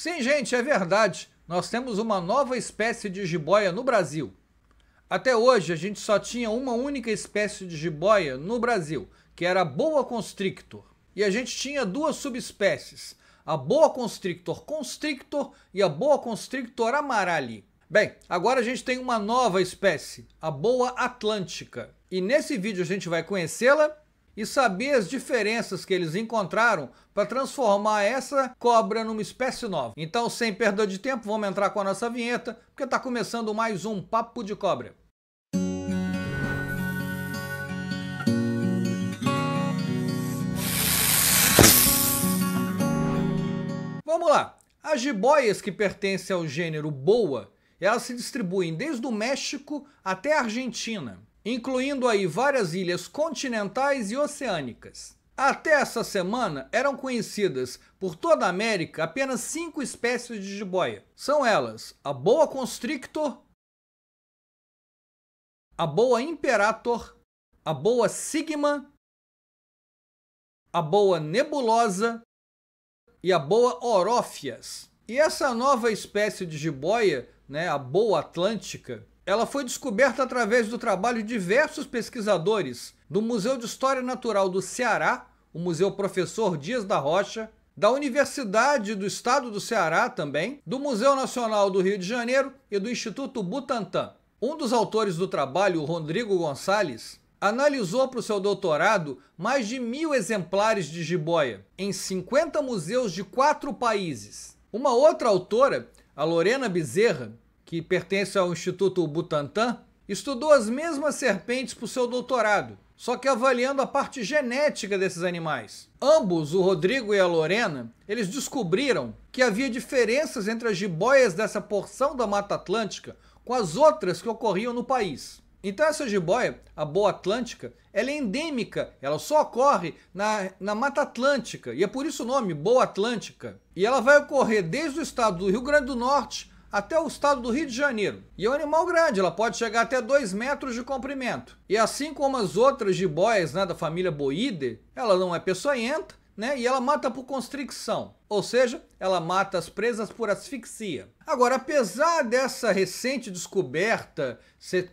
Sim, gente, é verdade. Nós temos uma nova espécie de jiboia no Brasil. Até hoje, a gente só tinha uma única espécie de jiboia no Brasil, que era a boa constrictor. E a gente tinha duas subespécies, a boa constrictor constrictor e a boa constrictor amarali. Bem, agora a gente tem uma nova espécie, a boa atlântica. E nesse vídeo a gente vai conhecê-la e saber as diferenças que eles encontraram para transformar essa cobra numa espécie nova. Então, sem perda de tempo, vamos entrar com a nossa vinheta, porque está começando mais um Papo de Cobra. Vamos lá! As jiboias que pertencem ao gênero boa, elas se distribuem desde o México até a Argentina incluindo aí várias ilhas continentais e oceânicas. Até essa semana eram conhecidas por toda a América apenas cinco espécies de jiboia. São elas a boa constrictor, a boa imperator, a boa sigma, a boa nebulosa e a boa orófias. E essa nova espécie de jiboia, né, a boa atlântica, ela foi descoberta através do trabalho de diversos pesquisadores do Museu de História Natural do Ceará, o Museu Professor Dias da Rocha, da Universidade do Estado do Ceará também, do Museu Nacional do Rio de Janeiro e do Instituto Butantan. Um dos autores do trabalho, Rodrigo Gonçalves, analisou para o seu doutorado mais de mil exemplares de jiboia em 50 museus de quatro países. Uma outra autora, a Lorena Bezerra, que pertence ao Instituto Butantan, estudou as mesmas serpentes para o seu doutorado, só que avaliando a parte genética desses animais. Ambos, o Rodrigo e a Lorena, eles descobriram que havia diferenças entre as jiboias dessa porção da Mata Atlântica com as outras que ocorriam no país. Então essa jiboia, a boa atlântica, ela é endêmica, ela só ocorre na, na Mata Atlântica, e é por isso o nome, boa atlântica. E ela vai ocorrer desde o estado do Rio Grande do Norte até o estado do Rio de Janeiro. E é um animal grande, ela pode chegar até 2 metros de comprimento. E assim como as outras jiboias né, da família boide ela não é peçonhenta né, e ela mata por constricção, ou seja, ela mata as presas por asfixia. Agora, apesar dessa recente descoberta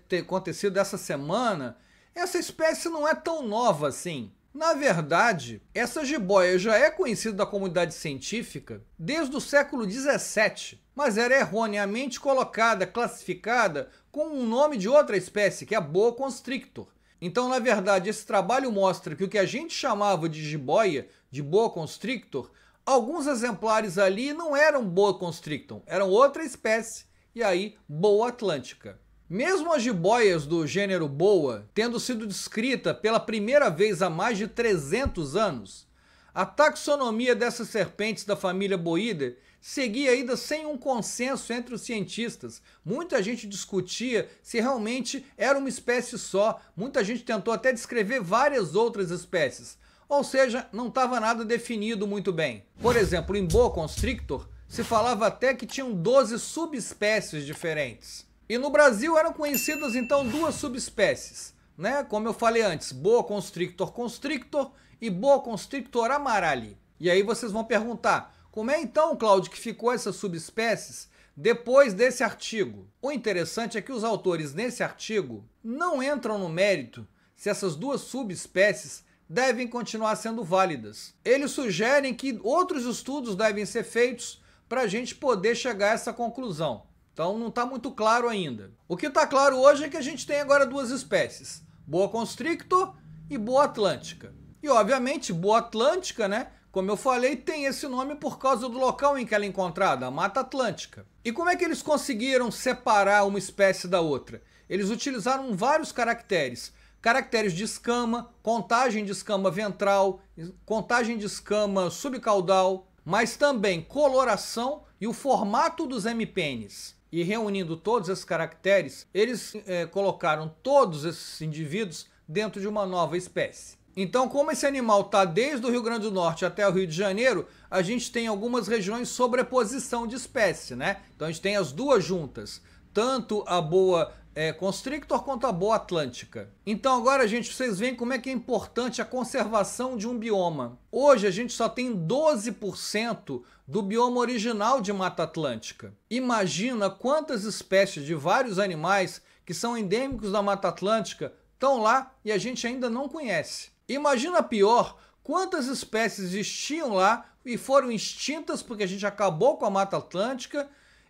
ter acontecido essa semana, essa espécie não é tão nova assim. Na verdade, essa jiboia já é conhecida da comunidade científica desde o século 17, mas era erroneamente colocada, classificada com o um nome de outra espécie, que é a boa constrictor. Então, na verdade, esse trabalho mostra que o que a gente chamava de jiboia, de boa constrictor, alguns exemplares ali não eram boa constrictor, eram outra espécie, e aí boa atlântica. Mesmo as jiboias do gênero boa tendo sido descrita pela primeira vez há mais de 300 anos, a taxonomia dessas serpentes da família boida seguia ainda sem um consenso entre os cientistas. Muita gente discutia se realmente era uma espécie só. Muita gente tentou até descrever várias outras espécies. Ou seja, não estava nada definido muito bem. Por exemplo, em Boa Constrictor, se falava até que tinham 12 subespécies diferentes. E no Brasil eram conhecidas então duas subespécies, né? Como eu falei antes, boa constrictor constrictor e boa constrictor amarali. E aí vocês vão perguntar, como é então, Cláudio, que ficou essas subespécies depois desse artigo? O interessante é que os autores nesse artigo não entram no mérito se essas duas subespécies devem continuar sendo válidas. Eles sugerem que outros estudos devem ser feitos para a gente poder chegar a essa conclusão. Então não está muito claro ainda. O que está claro hoje é que a gente tem agora duas espécies, boa constrictor e boa atlântica. E obviamente boa atlântica, né? Como eu falei, tem esse nome por causa do local em que ela é encontrada, a Mata Atlântica. E como é que eles conseguiram separar uma espécie da outra? Eles utilizaram vários caracteres. Caracteres de escama, contagem de escama ventral, contagem de escama subcaudal, mas também coloração e o formato dos MPNs e reunindo todos esses caracteres, eles é, colocaram todos esses indivíduos dentro de uma nova espécie. Então, como esse animal está desde o Rio Grande do Norte até o Rio de Janeiro, a gente tem algumas regiões sobreposição de espécie, né? Então a gente tem as duas juntas, tanto a boa é, Constrictor contra a boa atlântica. Então agora, gente, vocês veem como é que é importante a conservação de um bioma. Hoje a gente só tem 12% do bioma original de Mata Atlântica. Imagina quantas espécies de vários animais que são endêmicos da Mata Atlântica estão lá e a gente ainda não conhece. Imagina pior, quantas espécies existiam lá e foram extintas porque a gente acabou com a Mata Atlântica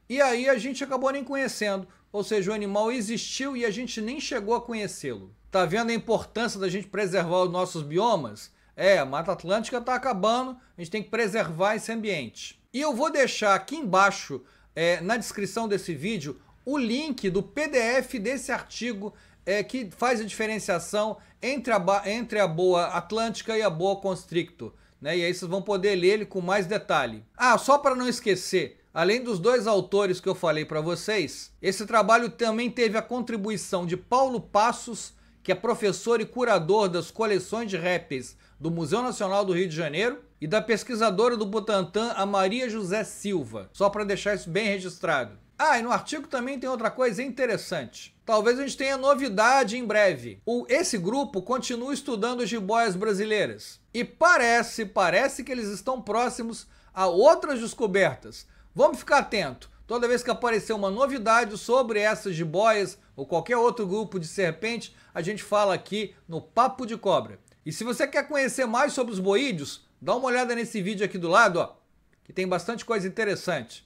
e aí a gente acabou nem conhecendo. Ou seja, o animal existiu e a gente nem chegou a conhecê-lo. Tá vendo a importância da gente preservar os nossos biomas? É, a Mata Atlântica está acabando, a gente tem que preservar esse ambiente. E eu vou deixar aqui embaixo, é, na descrição desse vídeo, o link do PDF desse artigo é, que faz a diferenciação entre a, entre a boa atlântica e a boa constricto. Né? E aí vocês vão poder ler ele com mais detalhe. Ah, só para não esquecer, Além dos dois autores que eu falei para vocês, esse trabalho também teve a contribuição de Paulo Passos, que é professor e curador das coleções de répteis do Museu Nacional do Rio de Janeiro, e da pesquisadora do Butantan, a Maria José Silva, só para deixar isso bem registrado. Ah, e no artigo também tem outra coisa interessante. Talvez a gente tenha novidade em breve. O, esse grupo continua estudando as jiboias brasileiras. E parece, parece que eles estão próximos a outras descobertas. Vamos ficar atento. Toda vez que aparecer uma novidade sobre essas boias ou qualquer outro grupo de serpente, a gente fala aqui no Papo de Cobra. E se você quer conhecer mais sobre os boídeos, dá uma olhada nesse vídeo aqui do lado, ó, que tem bastante coisa interessante.